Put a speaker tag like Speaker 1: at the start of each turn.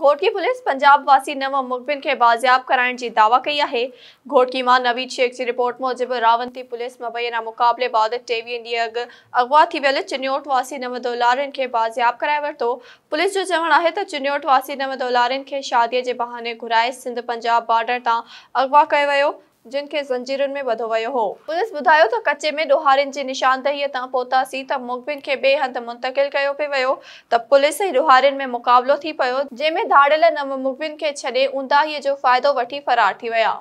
Speaker 1: घोटकी police Punjab वासी नव मुखबिन के बाजियाब कराने की दावा कई है घोटकी की मां नवीद शेख की रिपोर्ट मूजिब रावंती पुलिस मुबैना मुकाबले बाद टेवीह डी अग अगवा थी वियल वासी नव डॉलारनि के बाजियाब कराए वरितो पुलिस जो चवण है त चिन्योट वासी नव डॉलारनि के शादीअ जे बहाने घुराए सिंध पंजाब बॉर्डर तां अगवा कर जिन खे ज़ंजीरुनि में बधो वियो हो पुलिस ॿुधायो तो कच्चे में डोहारिन जी निशानदेहीअ तां पहुतासीं त मोगियुनि के बे हंधि मुंतकिल कयो पियो वियो त पुलिस ही ॾोहारियुनि में मुकाबलो थी पियो जंहिंमें धाड़ल नव मोगियुनि के छॾे उंधाहीअ जो फ़ाइदो वठी फ़रार थी विया